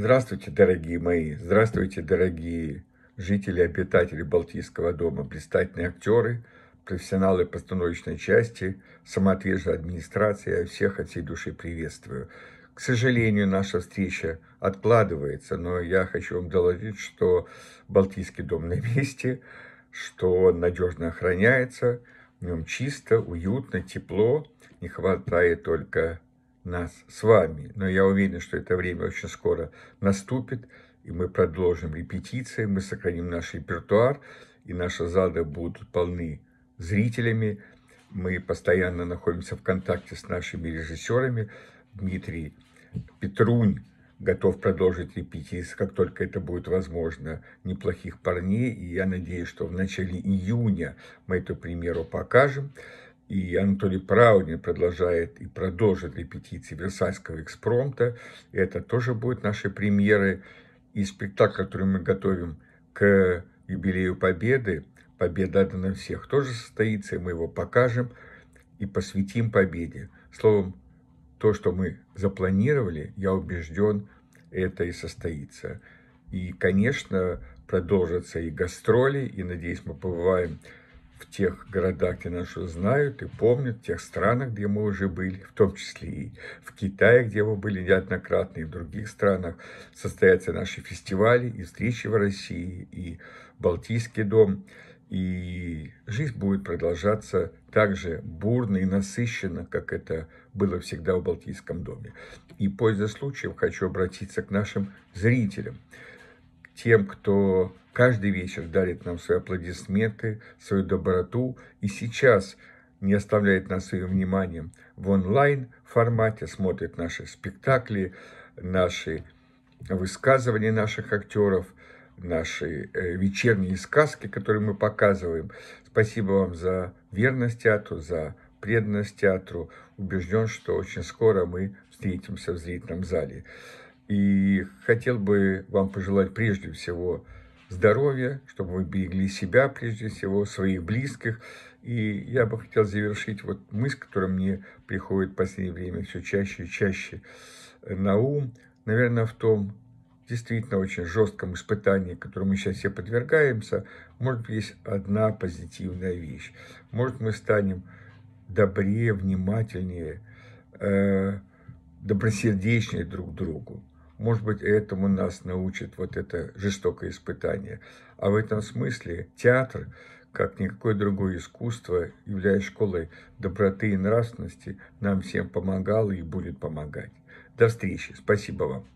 Здравствуйте, дорогие мои! Здравствуйте, дорогие жители и обитатели Балтийского дома, блистательные актеры, профессионалы постановочной части, самоотверженная администрация. Я всех от всей души приветствую. К сожалению, наша встреча откладывается, но я хочу вам доложить, что Балтийский дом на месте, что он надежно охраняется, в нем чисто, уютно, тепло. Не хватает только нас с вами. Но я уверен, что это время очень скоро наступит, и мы продолжим репетиции, мы сохраним наш репертуар, и наши залы будут полны зрителями. Мы постоянно находимся в контакте с нашими режиссерами. Дмитрий Петрунь готов продолжить репетиции, как только это будет возможно, неплохих парней. И я надеюсь, что в начале июня мы эту премьеру покажем. И Анатолий Праудин продолжает и продолжит репетиции Версальского экспромта. это тоже будет наши премьеры И спектакль, который мы готовим к юбилею Победы, «Победа дана всех», тоже состоится, и мы его покажем и посвятим Победе. Словом, то, что мы запланировали, я убежден, это и состоится. И, конечно, продолжатся и гастроли, и, надеюсь, мы побываем в тех городах, где нас знают и помнят, в тех странах, где мы уже были, в том числе и в Китае, где мы были неоднократно, и в других странах. Состоятся наши фестивали и встречи в России, и Балтийский дом. И жизнь будет продолжаться так же бурно и насыщенно, как это было всегда в Балтийском доме. И, пользуясь случаем, хочу обратиться к нашим зрителям тем, кто каждый вечер дарит нам свои аплодисменты, свою доброту и сейчас не оставляет нас своим вниманием в онлайн формате, смотрит наши спектакли, наши высказывания наших актеров, наши э, вечерние сказки, которые мы показываем. Спасибо вам за верность театру, за преданность театру. Убежден, что очень скоро мы встретимся в зрительном зале. И хотел бы вам пожелать прежде всего здоровья, чтобы вы берегли себя прежде всего, своих близких. И я бы хотел завершить вот мысль, которая мне приходит в последнее время все чаще и чаще на ум. Наверное, в том действительно очень жестком испытании, которому мы сейчас все подвергаемся, может быть, есть одна позитивная вещь. Может, мы станем добрее, внимательнее, э, добросердечнее друг к другу. Может быть, этому нас научит вот это жестокое испытание. А в этом смысле театр, как никакое другое искусство, являясь школой доброты и нравственности, нам всем помогал и будет помогать. До встречи. Спасибо вам.